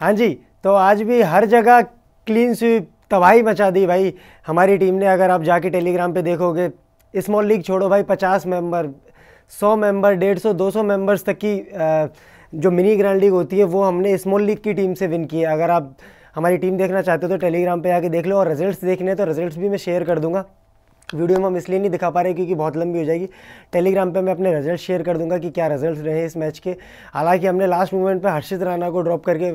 हाँ जी तो आज भी हर जगह क्लीन स्वीप तबाही मचा दी भाई हमारी टीम ने अगर आप जाके टेलीग्राम पे देखोगे स्मॉल लीग छोड़ो भाई पचास मेंबर सौ मेंबर डेढ़ सौ दो सौ मेम्बर्स तक की जो मिनी ग्रैंड लीग होती है वो हमने स्मॉल लीग की टीम से विन की है अगर आप हमारी टीम देखना चाहते हो तो टेलीग्राम पे आके देख लो और रिजल्ट्स देखने हैं तो रिजल्ट्स भी मैं शेयर कर दूंगा वीडियो में हम इसलिए नहीं दिखा पा रहे क्योंकि बहुत लंबी हो जाएगी टेलीग्राम पे मैं अपने रिजल्ट शेयर कर दूंगा कि क्या रिजल्ट्स रहे इस मैच के हालांकि हमने लास्ट मोमेंट पे हर्षित राणा को ड्रॉप करके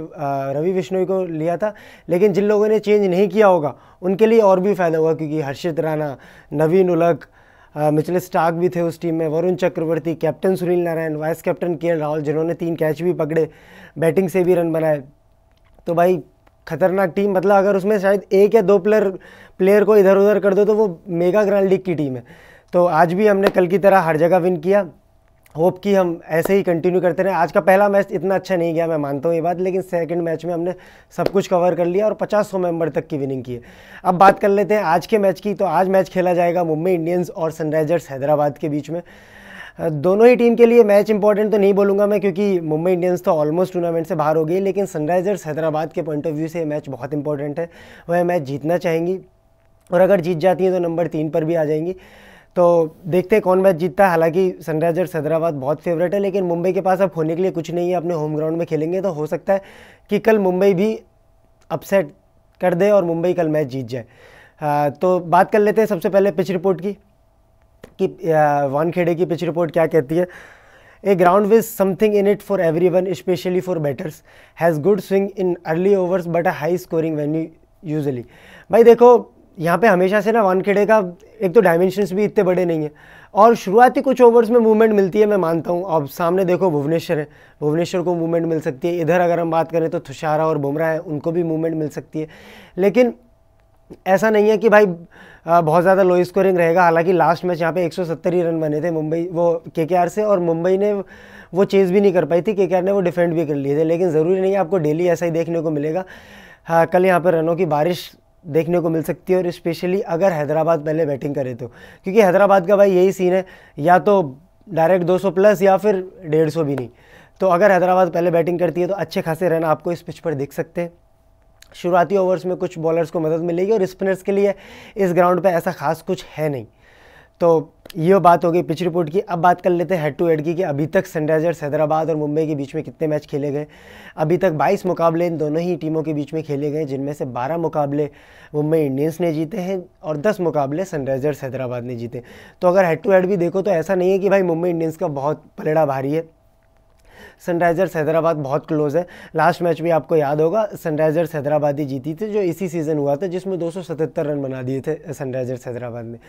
रवि बिश्नोई को लिया था लेकिन जिन लोगों ने चेंज नहीं किया होगा उनके लिए और भी फ़ायदा होगा क्योंकि हर्षित राणा नवीन उलक मिचले स्टाक भी थे उस टीम में Varun Chakravarthy captain Sunil Narine vice captain K Rahul जिन्होंने तीन कैच भी पकड़े बैटिंग से भी रन बनाए तो भाई खतरनाक टीम मतलब अगर उसमें शायद एक या दो प्लेयर प्लेयर को इधर उधर कर दो तो वो मेगा ग्रैंड लीग की टीम है तो आज भी हमने कल की तरह हर जगह विन किया होप कि हम ऐसे ही कंटिन्यू करते रहे आज का पहला मैच इतना अच्छा नहीं गया मैं मानता हूँ ये बात लेकिन सेकंड मैच में हमने सब कुछ कवर कर लिया और पचास सौ मेम्बर तक की विनिंग की है अब बात कर लेते हैं आज के मैच की तो आज मैच खेला जाएगा मुंबई इंडियंस और सनराइजर्स हैदराबाद के बीच में दोनों ही टीम के लिए मैच इंपॉर्टेंट तो नहीं बोलूँगा मैं क्योंकि मुंबई इंडियंस तो ऑलमोस्ट टूर्नामेंट से बाहर हो गई लेकिन सनराइजर्स हैदराबाद के पॉइंट ऑफ व्यू से ये मैच बहुत इंपॉर्टेंट है वह मैच जीतना चाहेंगी और अगर जीत जाती है तो नंबर तीन पर भी आ जाएंगी तो देखते हैं कौन मैच जीतता है हालांकि सनराइजर्स हैदराबाद बहुत फेवरेट है लेकिन मुंबई के पास अब होने के लिए कुछ नहीं है अपने होम ग्राउंड में खेलेंगे तो हो सकता है कि कल मुंबई भी अपसेट कर दे और मुंबई कल मैच जीत जाए आ, तो बात कर लेते हैं सबसे पहले पिच रिपोर्ट की कि वानखेड़े की पिच रिपोर्ट क्या कहती है a ground with something in it for every one especially for batters has good swing in early overs but a high scoring venue usually भाई देखो यहाँ पे हमेशा से ना वानखेड़े का एक तो डायमेंशंस भी इतने बड़े नहीं है और शुरुआती कुछ ओवर्स में मूवमेंट मिलती है मैं मानता हूँ अब सामने देखो भुवनेश्वर है भुवनेश्वर को मूवमेंट मिल सकती है इधर अगर हम बात करें तो तुषारा और बुमराह है उनको भी मूवमेंट मिल सकती है लेकिन ऐसा नहीं है कि भाई बहुत ज़्यादा लो स्कोरिंग रहेगा हालांकि लास्ट मैच यहाँ पे 170 ही रन बने थे मुंबई वो के से और मुंबई ने वो चेज़ भी नहीं कर पाई थी के ने वो डिफेंड भी कर लिए थे लेकिन ज़रूरी नहीं है आपको डेली ऐसा ही देखने को मिलेगा हाँ कल यहाँ पर रनों की बारिश देखने को मिल सकती है और स्पेशली अगर हैदराबाद पहले बैटिंग करे तो क्योंकि हैदराबाद का भाई यही सीन है या तो डायरेक्ट 200 प्लस या फिर 150 भी नहीं तो अगर हैदराबाद पहले बैटिंग करती है तो अच्छे खासे रन आपको इस पिच पर देख सकते हैं शुरुआती ओवर्स में कुछ बॉलर्स को मदद मिलेगी और स्पिनर्स के लिए इस ग्राउंड पर ऐसा खास कुछ है नहीं तो ये बात हो गई पिच रिपोर्ट की अब बात कर लेते हैं हेड टू हेड की कि अभी तक सनराइजर्स हैदराबाद और मुंबई के बीच में कितने मैच खेले गए अभी तक 22 मुकाबले इन दोनों ही टीमों के बीच में खेले गए जिनमें से 12 मुकाबले मुंबई इंडियंस ने जीते हैं और 10 मुकाबले सनराइजर्स हैदराबाद ने जीते तो अगर हेड टू हेड भी देखो तो ऐसा नहीं है कि भाई मुंबई इंडियंस का बहुत पलड़ा भारी है सनराइजर्स हैदराबाद बहुत क्लोज़ है लास्ट मैच भी आपको याद होगा सनराइजर्स हैदराबाद ही जीती थी जो इसी सीज़न हुआ था जिसमें दो रन बना दिए थे सनराइजर्स हैदराबाद ने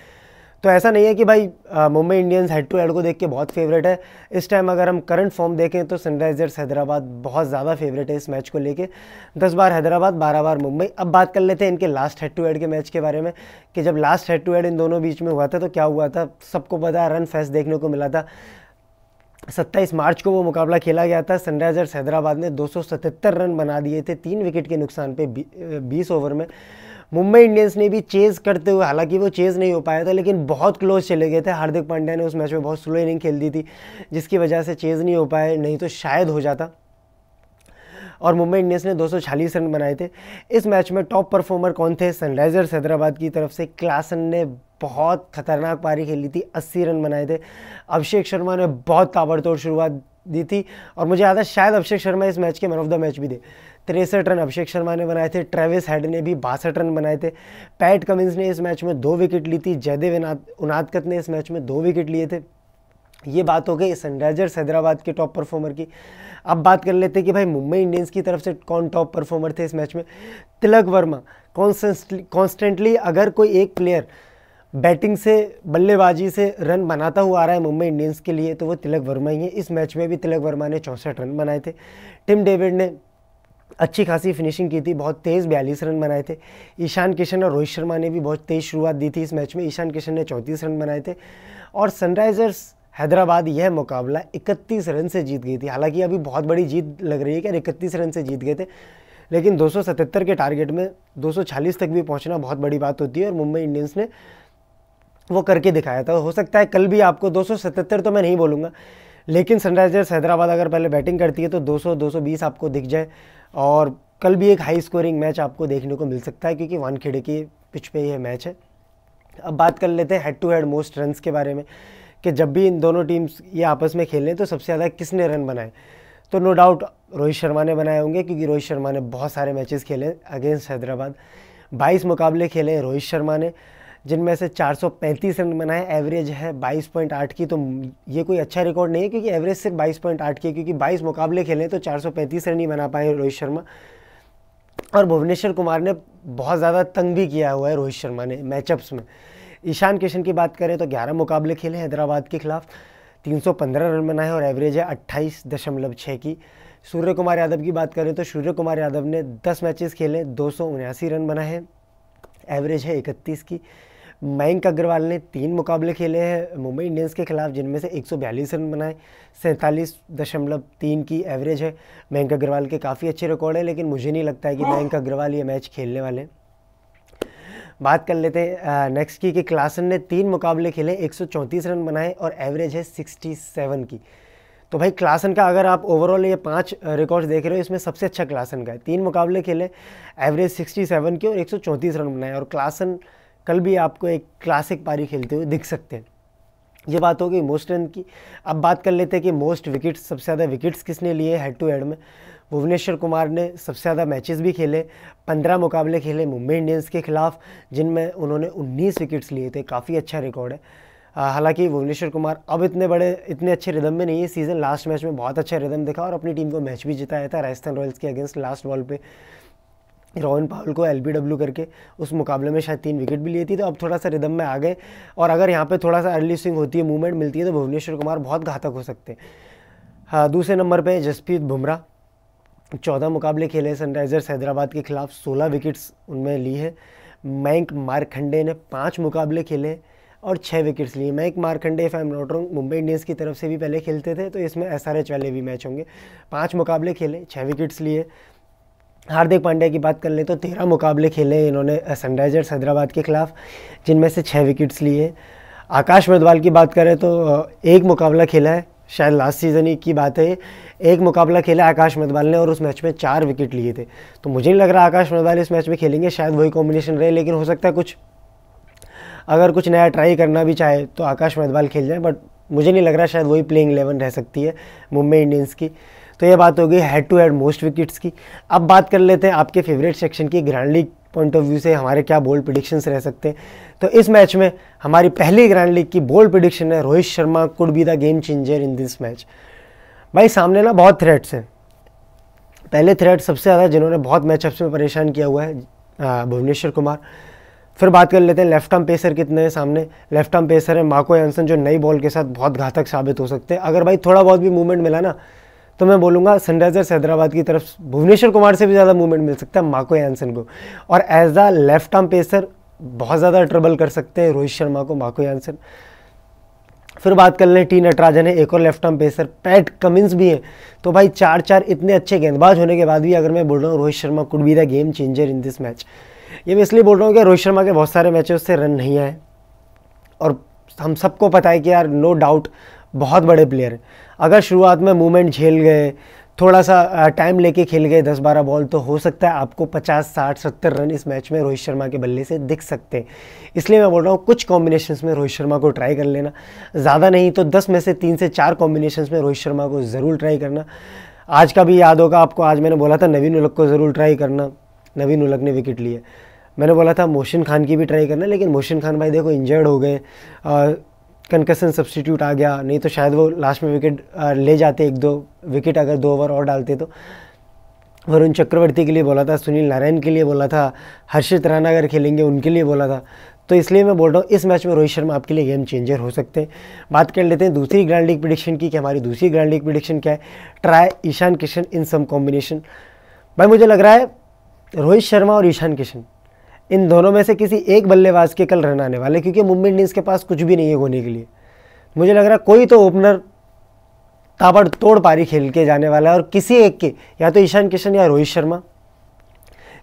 तो ऐसा नहीं है कि भाई Mumbai Indians head to head को देख के बहुत फेवरेट है इस टाइम अगर हम करंट फॉर्म देखें तो सनराइजर्स हैदराबाद बहुत ज़्यादा फेवरेट है इस मैच को लेके दस बार हैदराबाद बारह बार मुंबई अब बात कर लेते हैं इनके लास्ट हेड टू हेड के मैच के बारे में कि जब लास्ट हेड टू हेड इन दोनों बीच में हुआ था तो क्या हुआ था सबको पता रन फेस्ट देखने को मिला था सत्ताईस मार्च को वो मुकाबला खेला गया था सनराइजर्स हैदराबाद ने दो रन बना दिए थे तीन विकेट के नुकसान पे बीस ओवर में मुंबई इंडियंस ने भी चेज़ करते हुए हालांकि वो चेज़ नहीं हो पाया था लेकिन बहुत क्लोज चले गए थे हार्दिक पांड्या ने उस मैच में बहुत स्लो इनिंग खेल दी थी जिसकी वजह से चेज़ नहीं हो पाए नहीं तो शायद हो जाता और मुंबई इंडियंस ने दो रन बनाए थे इस मैच में टॉप परफॉर्मर कौन थे सनराइजर्स हैदराबाद की तरफ से क्लासन ने बहुत खतरनाक पारी खेली थी 80 रन बनाए थे अभिषेक शर्मा ने बहुत ताबड़तोड़ शुरुआत दी थी और मुझे याद है शायद अभिषेक शर्मा इस मैच के मैन ऑफ द मैच भी दे तिरसठ रन अभिषेक शर्मा ने बनाए थे ट्रेविस हेड ने भी बासठ रन बनाए थे पैट कमिंस ने इस मैच में दो विकेट ली थी जयदेव उनादकत ने इस मैच में दो विकेट लिए थे ये बात हो गई सनराइजर्स हैदराबाद के टॉप परफॉर्मर की अब बात कर लेते हैं कि भाई मुंबई इंडियंस की तरफ से कौन टॉप परफॉर्मर थे इस मैच में तिलक वर्मा कॉन्स्टेंटली अगर कोई एक प्लेयर बैटिंग से बल्लेबाजी से रन बनाता हुआ आ रहा है मुंबई इंडियंस के लिए तो वो तिलक वर्मा ही है इस मैच में भी तिलक वर्मा ने चौंसठ रन बनाए थे टिम डेविड ने अच्छी खासी फिनिशिंग की थी बहुत तेज़ बयालीस रन बनाए थे ईशान किशन और रोहित शर्मा ने भी बहुत तेज़ शुरुआत दी थी इस मैच में ईशान किशन ने चौंतीस रन बनाए थे और सनराइज़र्स हैदराबाद यह मुकाबला इकतीस रन से जीत गई थी हालांकि अभी बहुत बड़ी जीत लग रही है कि इकतीस रन से जीत गए थे लेकिन 277 के टारगेट में 240 तक भी पहुंचना बहुत बड़ी बात होती है और मुंबई इंडियंस ने वो करके दिखाया था हो सकता है कल भी आपको 277 तो मैं नहीं बोलूँगा लेकिन सनराइजर्स हैदराबाद अगर पहले बैटिंग करती है तो 200 220 आपको दिख जाए और कल भी एक हाई स्कोरिंग मैच आपको देखने को मिल सकता है क्योंकि वानखेड़े की पिच पे यह मैच है अब बात कर लेते हैं head to head most runs के बारे में कि जब भी इन दोनों टीम्स ये आपस में खेलें तो सबसे ज़्यादा किसने रन बनाए तो नो डाउट रोहित शर्मा ने बनाए होंगे क्योंकि रोहित शर्मा ने बहुत सारे मैचेस खेले अगेंस्ट हैदराबाद 22 मुकाबले खेले रोहित शर्मा ने जिनमें से 435 रन बनाए एवरेज है 22.8 की तो ये कोई अच्छा रिकॉर्ड नहीं है क्योंकि एवरेज सिर्फ 22.8 की है क्योंकि 22 मुकाबले खेले तो 435 रन ही बना पाए रोहित शर्मा और भुवनेश्वर कुमार ने बहुत ज़्यादा तंग भी किया हुआ है रोहित शर्मा ने मैचअप्स में ईशान किशन की बात करें तो 11 मुकाबले खेले हैदराबाद के खिलाफ 315 रन बनाए और एवरेज है अट्ठाईस दशमलव छः की सूर्य कुमार यादव की बात करें तो सूर्य कुमार यादव ने 10 मैचेस खेले दो रन बनाए एवरेज है इकतीस की मयंक अग्रवाल ने तीन मुकाबले खेले हैं मुंबई इंडियंस के खिलाफ जिनमें से 142 रन बनाए सैंतालीस दशमलव तीन की एवरेज है मयंक अग्रवाल के काफ़ी अच्छे रिकॉर्ड है लेकिन मुझे नहीं लगता है कि मयंक अग्रवाल ये मैच खेलने वाले हैं बात कर लेते हैं नेक्स्ट की कि क्लासन ने तीन मुकाबले खेले 134 रन बनाए और एवरेज है 67 की तो भाई क्लासन का अगर आप ओवरऑल ये पांच रिकॉर्ड्स देख रहे हो इसमें सबसे अच्छा क्लासन का है तीन मुकाबले खेले एवरेज 67 की और 134 रन बनाए और क्लासन कल भी आपको एक क्लासिक पारी खेलते हुए दिख सकते हैं ये बात हो गई मोस्ट रन की अब बात कर लेते हैं कि मोस्ट विकेट्स सबसे ज़्यादा विकेट्स किसने लिए हेड टू हेड में भुवनेश्वर कुमार ने सबसे ज़्यादा मैचेस भी खेले पंद्रह मुकाबले खेले मुंबई इंडियंस के खिलाफ जिनमें उन्होंने उन्नीस विकेट्स लिए थे काफ़ी अच्छा रिकॉर्ड है हालांकि भुवनेश्वर कुमार अब इतने बड़े इतने अच्छे रिदम में नहीं है सीज़न लास्ट मैच में बहुत अच्छा रिदम दिखा और अपनी टीम को मैच भी जिताया था राजस्थान रॉयल्स के अगेंस्ट लास्ट बॉल पर रोहन पाहुल को एल करके उस मुकाबले में शायद तीन विकेट भी लिए थी तो अब थोड़ा सा रिदम में आ गए और अगर यहाँ पे थोड़ा सा अर्ली स्विंग होती है मूवमेंट मिलती है तो भुवनेश्वर कुमार बहुत घातक हो सकते हैं हाँ दूसरे नंबर पे जसप्रीत बुमराह चौदह मुकाबले खेले सनराइजर्स हैदराबाद के खिलाफ सोलह विकेट्स उनमें ली है मैंक मारखंडे ने पाँच मुकाबले खेले और छः विकेट्स लिए Mayank Markande if I am not wrong Mumbai Indians की तरफ से भी पहले खेलते थे तो इसमें एस आर वाले भी मैच होंगे पाँच मुकाबले खेले छः विकेट्स लिए हार्दिक पांड्या की बात कर ले तो तेरह मुकाबले खेले इन्होंने सनराइजर्स हैदराबाद के खिलाफ जिनमें से छः विकेट्स लिए आकाश मेघवाल की बात करें तो एक मुकाबला खेला है शायद लास्ट सीज़न ही की बात है एक मुकाबला खेला आकाश मेघवाल ने और उस मैच में चार विकेट लिए थे तो मुझे नहीं लग रहा आकाश मेघवाल इस मैच में खेलेंगे शायद वही कॉम्बिनेशन रहे लेकिन हो सकता है कुछ अगर कुछ नया ट्राई करना भी चाहे तो आकाश मेघवाल खेल जाए बट मुझे नहीं लग रहा शायद वही प्लेइंग एलेवन रह सकती है मुंबई इंडियंस की तो ये बात हो गई head to head most wickets की अब बात कर लेते हैं आपके फेवरेट सेक्शन की grand league point of view से हमारे क्या बोल्ड प्रिडिक्शंस रह सकते हैं तो इस मैच में हमारी पहली ग्रैंड लीग की बोल्ड प्रिडिक्शन है Rohit Sharma could be the game changer in this match भाई सामने ना बहुत थ्रेट्स हैं पहले थ्रेट सबसे ज़्यादा जिन्होंने बहुत मैचअप्स में परेशान किया हुआ है भुवनेश्वर कुमार फिर बात कर लेते हैं लेफ्ट आर्म पेसर कितने हैं सामने लेफ्ट आर्म पेसर है माको एनसन जो नई बॉल के साथ बहुत घातक साबित हो सकते हैं अगर भाई थोड़ा बहुत भी मूवमेंट मिला ना तो मैं बोलूँगा सनराइजर्स हैदराबाद की तरफ भुवनेश्वर कुमार से भी ज़्यादा मूवमेंट मिल सकता है माको यानसन को और as the left arm pacer बहुत ज़्यादा ट्रबल कर सकते हैं रोहित शर्मा को माको यानसन फिर बात कर लें टी नटराजन है एक और left arm pacer Pat Cummins भी हैं तो भाई चार चार इतने अच्छे गेंदबाज होने के बाद भी अगर मैं बोल रहा हूँ Rohit Sharma could be the game changer in this match ये मैं इसलिए बोल रहा हूँ कि रोहित शर्मा के बहुत सारे मैचों से रन नहीं आए और हम सबको पता है कि यार नो डाउट बहुत बड़े प्लेयर हैं अगर शुरुआत में मूवमेंट झेल गए थोड़ा सा टाइम लेके खेल गए दस बारह बॉल तो हो सकता है आपको पचास साठ सत्तर रन इस मैच में रोहित शर्मा के बल्ले से दिख सकते हैं इसलिए मैं बोल रहा हूँ कुछ कॉम्बिनेशंस में रोहित शर्मा को ट्राई कर लेना ज़्यादा नहीं तो दस में से तीन से चार कॉम्बिनेशंस में रोहित शर्मा को ज़रूर ट्राई करना आज का भी याद होगा आपको आज मैंने बोला था नवीन उलक को ज़रूर ट्राई करना नवीन उलक ने विकेट लिए मैंने बोला था मोहसिन खान की भी ट्राई करना लेकिन मोशन खान भाई देखो इंजर्ड हो गए कंकसन सब्सटीट्यूट आ गया नहीं तो शायद वो लास्ट में विकेट ले जाते एक दो विकेट अगर दो ओवर और डालते तो वरुण चक्रवर्ती के लिए बोला था सुनील नारायण के लिए बोला था हर्षित राणा अगर खेलेंगे उनके लिए बोला था तो इसलिए मैं बोल रहा हूँ इस मैच में रोहित शर्मा आपके लिए गेम चेंजर हो सकते हैं बात कर लेते हैं दूसरी ग्रैंड लीग प्रिडिक्शन की कि हमारी दूसरी ग्रैंड लीग प्रिडिक्शन क्या है try Ishan Kishan in some combination भाई मुझे लग रहा है रोहित शर्मा और ईशान किशन इन दोनों में से किसी एक बल्लेबाज के कल रन आने वाले क्योंकि मुंबई इंडियंस के पास कुछ भी नहीं है होने के लिए मुझे लग रहा है कोई तो ओपनर ताबड़ तोड़ पारी खेल के जाने वाला है और किसी एक के या तो ईशान किशन या रोहित शर्मा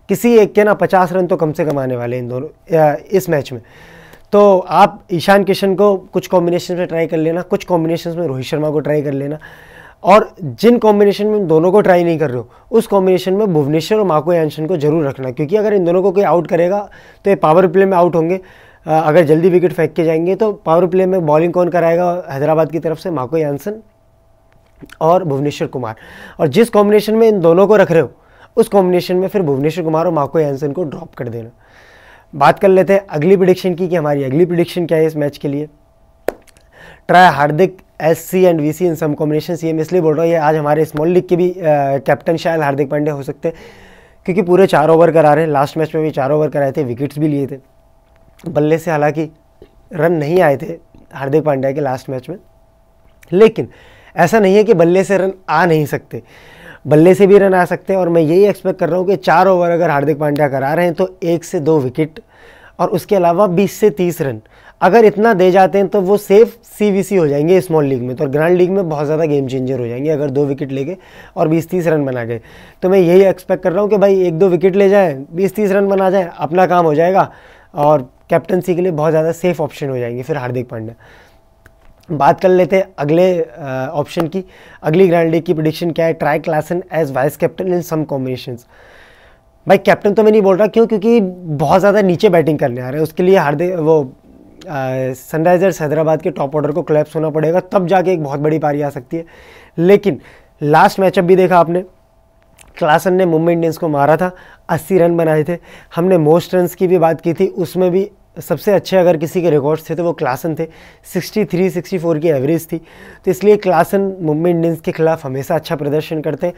किसी एक के ना पचास रन तो कम से कम आने वाले इन दोनों इस मैच में तो आप ईशान किशन को कुछ कॉम्बिनेशन में ट्राई कर लेना कुछ कॉम्बिनेशन में रोहित शर्मा को ट्राई कर लेना और जिन कॉम्बिनेशन में दोनों को ट्राई नहीं कर रहे हो उस कॉम्बिनेशन में भुवनेश्वर और माको एंशन को जरूर रखना क्योंकि अगर इन दोनों को कोई आउट करेगा तो ये पावर प्ले में आउट होंगे अगर जल्दी विकेट फेंक के जाएंगे तो पावर प्ले में बॉलिंग कौन कराएगा हैदराबाद की तरफ से माको एंसन और भुवनेश्वर कुमार और जिस कॉम्बिनेशन में इन दोनों को रख रहे हो उस कॉम्बिनेशन में फिर भुवनेश्वर कुमार और माको एंसन को ड्रॉप कर देना बात कर लेते हैं अगली प्रिडिक्शन की कि हमारी अगली प्रिडिक्शन क्या है इस मैच के लिए try Hardik as C and V C in some combination C M इसलिए बोल रहा हूँ ये आज हमारे स्मॉल लीग के भी कैप्टन शायद हार्दिक पांडे हो सकते क्योंकि पूरे चार ओवर करा रहे हैं लास्ट मैच में भी चार ओवर कराए थे विकेट्स भी लिए थे बल्ले से हालांकि रन नहीं आए थे हार्दिक पांड्या के लास्ट मैच में लेकिन ऐसा नहीं है कि बल्ले से रन आ नहीं सकते बल्ले से भी रन आ सकते हैं और मैं यही एक्सपेक्ट कर रहा हूँ कि चार ओवर अगर हार्दिक पांड्या करा रहे हैं तो एक से दो विकेट और उसके अलावा बीस से तीस रन अगर इतना दे जाते हैं तो वो सेफ सीवीसी हो जाएंगे स्मॉल लीग में तो ग्रैंड लीग में बहुत ज़्यादा गेम चेंजर हो जाएंगे अगर दो विकेट लेके और बीस तीस रन बना गए तो मैं यही एक्सपेक्ट कर रहा हूँ कि भाई एक दो विकेट ले जाए बीस तीस रन बना जाए अपना काम हो जाएगा और कैप्टनसी के लिए बहुत ज़्यादा सेफ ऑप्शन हो जाएंगे फिर हार्दिक पांड्या बात कर लेते हैं अगले ऑप्शन की अगली ग्रैंड लीग की प्रोडिक्शन क्या है try Klaasen as vice captain in some combination भाई कैप्टन तो मैं नहीं बोल रहा क्यों क्योंकि बहुत ज़्यादा नीचे बैटिंग करने आ रहे हैं उसके लिए हार्दिक वो सनराइज़र्स हैदराबाद के टॉप ऑर्डर को क्लैप्स होना पड़ेगा तब जाके एक बहुत बड़ी पारी आ सकती है लेकिन लास्ट मैचअप भी देखा आपने क्लासन ने मुंबई इंडियंस को मारा था 80 रन बनाए थे हमने मोस्ट रन की भी बात की थी उसमें भी सबसे अच्छे अगर किसी के रिकॉर्ड्स थे तो वो क्लासन थे 63, 64 की एवरेज थी तो इसलिए क्लासन मुंबई इंडियंस के खिलाफ हमेशा अच्छा प्रदर्शन करते हैं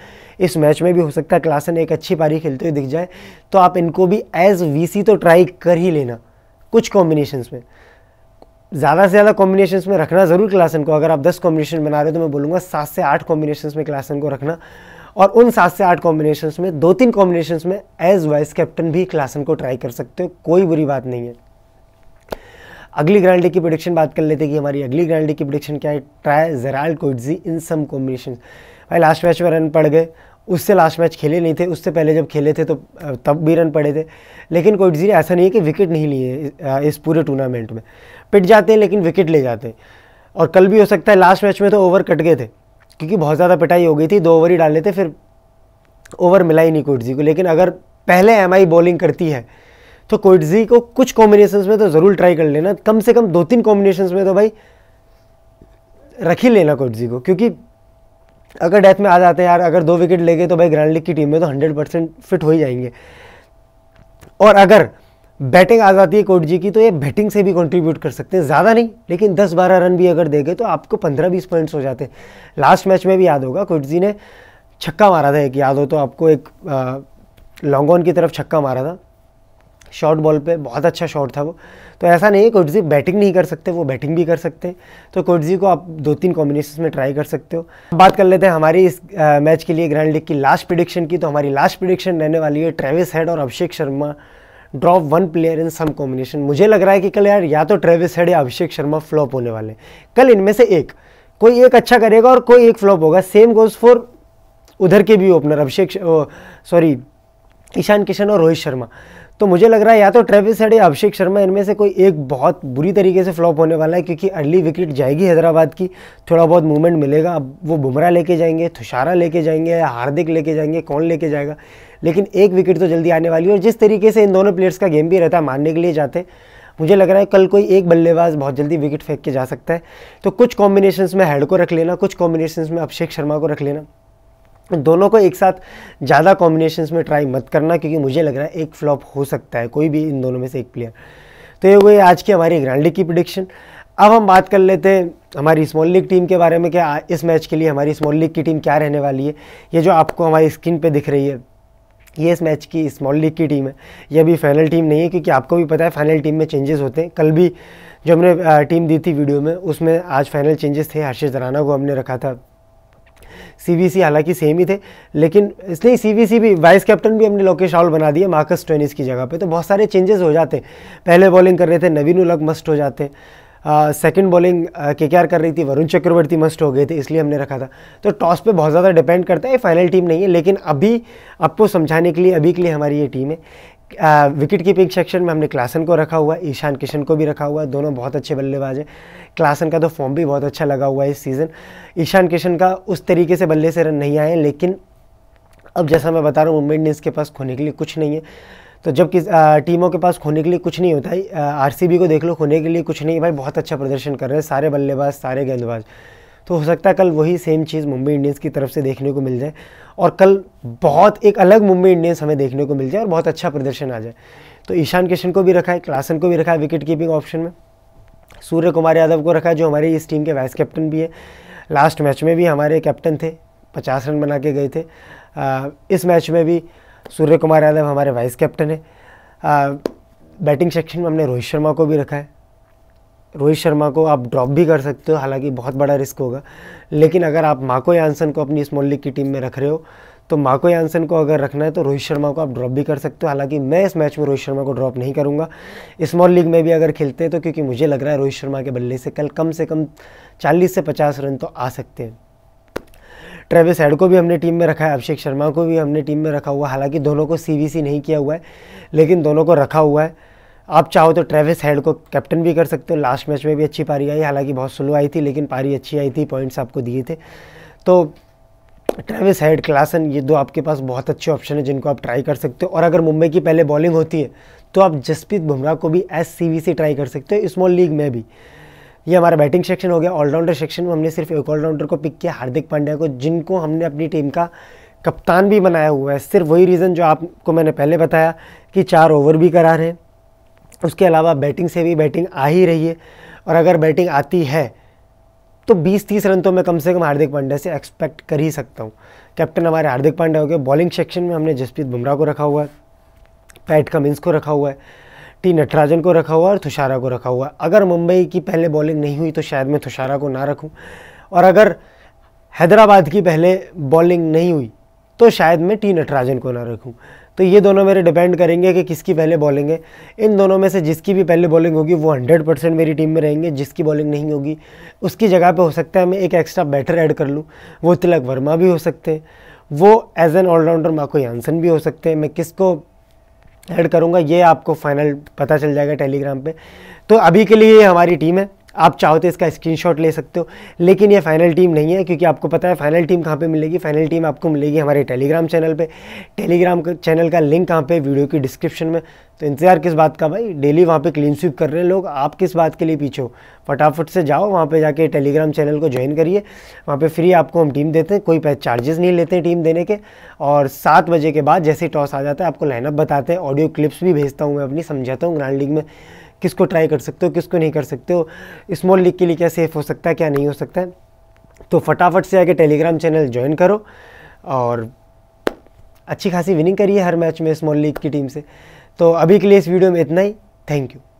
इस मैच में भी हो सकता है क्लासन एक अच्छी पारी खेलते हुए दिख जाए तो आप इनको भी एज वीसी तो ट्राई कर ही लेना कुछ कॉम्बिनेशंस में ज़्यादा से ज़्यादा कॉम्बिनेशन में रखना ज़रूर क्लासन को अगर आप दस कॉम्बिनेशन बना रहे हो तो मैं बोलूँगा सात से आठ कॉम्बिनेशन में क्लासन को रखना और उन सात से आठ कॉम्बिनेशन में दो तीन कॉम्बिनेशन में एज वाइस कैप्टन भी क्लासन को ट्राई कर सकते हो कोई बुरी बात नहीं है अगली ग्रैंड की प्रोडिक्शन बात कर लेते हैं कि हमारी अगली ग्रैंड की प्रोडिक्शन क्या है try Gerald Coetzee in some combination भाई लास्ट मैच में रन पड़ गए उससे लास्ट मैच खेले नहीं थे उससे पहले जब खेले थे तो तब भी रन पड़े थे लेकिन कोडजी ने ऐसा नहीं है कि विकेट नहीं लिए इस पूरे टूर्नामेंट में पिट जाते हैं लेकिन विकेट ले जाते हैं और कल भी हो सकता है लास्ट मैच में तो ओवर कट गए थे क्योंकि बहुत ज़्यादा पिटाई हो गई थी दो ओवर ही डाले थे फिर ओवर मिला ही नहीं कोटजी को लेकिन अगर पहले एम बॉलिंग करती है तो कोटजी को कुछ कॉम्बिनेशन में तो ज़रूर ट्राई कर लेना कम से कम दो तीन कॉम्बिनेशन में तो भाई रख ही लेना कोटजी को क्योंकि अगर डेथ में आ जाते हैं यार अगर दो विकेट ले गए तो भाई ग्रैंड लीग की टीम में तो हंड्रेड परसेंट फिट हो ही जाएंगे और अगर बैटिंग आ जाती है कोट जी की तो ये बैटिंग से भी कंट्रीब्यूट कर सकते हैं ज़्यादा नहीं लेकिन 10-12 रन भी अगर देंगे तो आपको 15-20 पॉइंट्स हो जाते हैं लास्ट मैच में भी याद होगा कोट जी ने छक्का मारा था एक याद हो तो आपको एक लॉन्ग ऑन की तरफ छक्का मारा था शॉर्ट बॉल पे बहुत अच्छा शॉट था वो तो ऐसा नहीं है कोटजी बैटिंग नहीं कर सकते वो बैटिंग भी कर सकते हैं तो कोटजी को आप दो तीन कॉम्बिनेशन में ट्राई कर सकते हो बात कर लेते हैं हमारी इस मैच के लिए ग्रैंड लीग की लास्ट प्रिडिक्शन की तो हमारी लास्ट प्रिडिक्शन रहने वाली है ट्रेविस हेड और Abhishek Sharma drop one player in some combination मुझे लग रहा है कि कल यार या तो ट्रेविस हेड या अभिषेक शर्मा फ्लॉप होने वाले कल इनमें से एक कोई एक अच्छा करेगा और कोई एक फ्लॉप होगा सेम गोज फॉर उधर के भी ओपनर अभिषेक सॉरी ईशान किशन और रोहित शर्मा तो मुझे लग रहा है या तो ट्रेविस हेड या अभिषेक शर्मा इनमें से कोई एक बहुत बुरी तरीके से फ्लॉप होने वाला है क्योंकि अर्ली विकेट जाएगी हैदराबाद की थोड़ा बहुत मूवमेंट मिलेगा अब वो बुमराह लेके जाएंगे तुषारा लेके जाएंगे हार्दिक लेके जाएंगे कौन लेके जाएगा लेकिन एक विकेट तो जल्दी आने वाली है और जिस तरीके से इन दोनों प्लेयर्स का गेम भी रहता है मारने के लिए जाते मुझे लग रहा है कल कोई एक बल्लेबाज बहुत जल्दी विकेट फेंक के जा सकता है तो कुछ कॉम्बिनेशन में हेड को रख लेना कुछ कॉम्बिनेशन में अभिषेक शर्मा को रख लेना दोनों को एक साथ ज़्यादा कॉम्बिनेशन में ट्राई मत करना क्योंकि मुझे लग रहा है एक फ्लॉप हो सकता है कोई भी इन दोनों में से एक प्लेयर तो ये हुई आज की हमारी ग्रैंड लीग की प्रडिक्शन अब हम बात कर लेते हैं हमारी स्मॉल लीग टीम के बारे में क्या इस मैच के लिए हमारी स्मॉल लीग की टीम क्या रहने वाली है ये जो आपको हमारी स्क्रीन पे दिख रही है ये इस मैच की स्मॉल लीग की टीम है ये अभी फाइनल टीम नहीं है क्योंकि आपको भी पता है फाइनल टीम में चेंजेस होते हैं कल भी जो हमने टीम दी थी वीडियो में उसमें आज फाइनल चेंजेस थे हर्षित राणा को हमने रखा था सी हालांकि सेम ही थे लेकिन इसलिए सी भी वाइस कैप्टन भी हमने लोकेश राहुल बना दिया मार्कस ट्वेनिस की जगह पे तो बहुत सारे चेंजेस हो जाते पहले बॉलिंग कर रहे थे नवीन उलग मस्ट हो जाते सेकंड बॉलिंग के कर रही थी वरुण चक्रवर्ती मस्ट हो गए थे इसलिए हमने रखा था तो टॉस पे बहुत ज़्यादा डिपेंड करता है फाइनल टीम नहीं है लेकिन अभी आपको समझाने के लिए अभी के लिए हमारी ये टीम है विकेट कीपिंग सेक्शन में हमने क्लासन को रखा हुआ है ईशान किशन को भी रखा हुआ है दोनों बहुत अच्छे बल्लेबाज हैं क्लासन का तो फॉर्म भी बहुत अच्छा लगा हुआ है इस सीज़न ईशान किशन का उस तरीके से बल्ले से रन नहीं आए लेकिन अब जैसा मैं बता रहा हूँ मुंबई इंडियंस के पास खोने के लिए कुछ नहीं है तो जब किस टीमों के पास खोने के लिए कुछ नहीं होता है आरसीबी को देख लो खोने के लिए कुछ नहीं भाई बहुत अच्छा प्रदर्शन कर रहे हैं सारे बल्लेबाज सारे गेंदबाज तो हो सकता है कल वही सेम चीज़ मुंबई इंडियंस की तरफ से देखने को मिल जाए और कल बहुत एक अलग मुंबई इंडियंस हमें देखने को मिल जाए और बहुत अच्छा प्रदर्शन आ जाए तो ईशान किशन को भी रखा है क्लासन को भी रखा है विकेट कीपिंग ऑप्शन में सूर्य कुमार यादव को रखा है जो हमारे इस टीम के वाइस कैप्टन भी है लास्ट मैच में भी हमारे कैप्टन थे पचास रन बना के गए थे इस मैच में भी सूर्य कुमार यादव हमारे वाइस कैप्टन है आ, बैटिंग सेक्शन में हमने रोहित शर्मा को भी रखा है रोहित शर्मा को आप ड्रॉप भी कर सकते हो हालांकि बहुत बड़ा रिस्क होगा लेकिन अगर आप माको यानसन को अपनी स्मॉल लीग की टीम में रख रहे हो तो माको यानसन को अगर रखना है तो रोहित शर्मा को आप ड्रॉप भी कर सकते हो हालांकि मैं इस मैच में रोहित शर्मा को ड्रॉप नहीं करूंगा स्मॉल लीग में भी अगर खेलते हैं तो क्योंकि मुझे लग रहा है रोहित शर्मा के बल्ले से कल कम से कम चालीस से पचास रन तो आ सकते हैं ट्रेविस हेड को भी हमने टीम में रखा है अभिषेक शर्मा को भी हमने टीम में रखा हुआ हालांकि दोनों को सी नहीं किया हुआ है लेकिन दोनों को रखा हुआ है आप चाहो तो ट्रेविस हेड को कैप्टन भी कर सकते हो लास्ट मैच में भी अच्छी पारी आई हालांकि बहुत स्लो आई थी लेकिन पारी अच्छी आई थी पॉइंट्स आपको दिए थे तो ट्रेविस हेड क्लासन ये दो आपके पास बहुत अच्छे ऑप्शन है जिनको आप ट्राई कर सकते हो और अगर मुंबई की पहले बॉलिंग होती है तो आप जसप्रीत बुमराह को भी एस सी ट्राई कर सकते हो स्मॉल लीग में भी ये हमारा बैटिंग सेक्शन हो गया ऑलराउंडर सेक्शन में हमने सिर्फ एक ऑलराउंडर को पिक किया हार्दिक पांड्या को जिनको हमने अपनी टीम का कप्तान भी बनाया हुआ है सिर्फ वही रीज़न जो आपको मैंने पहले बताया कि चार ओवर भी करा रहे हैं उसके अलावा बैटिंग से भी बैटिंग आ ही रही है और अगर बैटिंग आती है तो 20-30 रन तो मैं कम से कम हार्दिक पांड्या से एक्सपेक्ट कर ही सकता हूँ कैप्टन हमारे हार्दिक पांड्या हो गए बॉलिंग सेक्शन में हमने जसप्रीत बुमराह को रखा हुआ है पैट कमिंस को रखा हुआ है टी नटराजन को रखा हुआ और तुषारा को रखा हुआ है अगर मुंबई की पहले बॉलिंग नहीं हुई तो शायद मैं तुषारा को ना रखूं और अगर हैदराबाद की पहले बॉलिंग नहीं हुई तो शायद मैं टी नटराजन को ना रखूं तो ये दोनों मेरे डिपेंड करेंगे कि किसकी पहले बॉलिंग है इन दोनों में से जिसकी भी पहले बॉलिंग होगी वो हंड्रेड परसेंट मेरी टीम में रहेंगे जिसकी बॉलिंग नहीं होगी उसकी जगह पर हो सकता है मैं एक एक्स्ट्रा बैटर ऐड कर लूँ वो तिलक वर्मा भी हो सकते हैं वो as an allrounder Marco Jansen भी हो सकते हैं मैं किसको ऐड करूँगा ये आपको फाइनल पता चल जाएगा टेलीग्राम पे तो अभी के लिए हमारी टीम है आप चाहो तो इसका स्क्रीनशॉट ले सकते हो लेकिन ये फाइनल टीम नहीं है क्योंकि आपको पता है फाइनल टीम कहाँ पे मिलेगी फाइनल टीम आपको मिलेगी हमारे टेलीग्राम चैनल पे टेलीग्राम चैनल का लिंक कहाँ पे वीडियो की डिस्क्रिप्शन में तो इंतज़ार किस बात का भाई डेली वहाँ पे क्लीन स्वीप कर रहे हैं लोग आप किस बात के लिए पीछे फटाफट से जाओ वहाँ पर जाके टेलीग्राम चैनल को ज्वाइन करिए वहाँ पर फ्री आपको हम टीम देते हैं कोई चार्जेस नहीं लेते टीम देने के और सात बजे के बाद जैसे टॉस आ जाता है आपको लाइनअप बताते हैं ऑडियो क्लिप्स भी भेजता हूँ मैं अपनी समझाता हूँ ग्रांड लीग में किसको ट्राई कर सकते हो किसको नहीं कर सकते हो स्मॉल लीग के लिए क्या सेफ़ हो सकता है क्या नहीं हो सकता है तो फटाफट से आके टेलीग्राम चैनल ज्वाइन करो और अच्छी खासी विनिंग करिए हर मैच में स्मॉल लीग की टीम से तो अभी के लिए इस वीडियो में इतना ही थैंक यू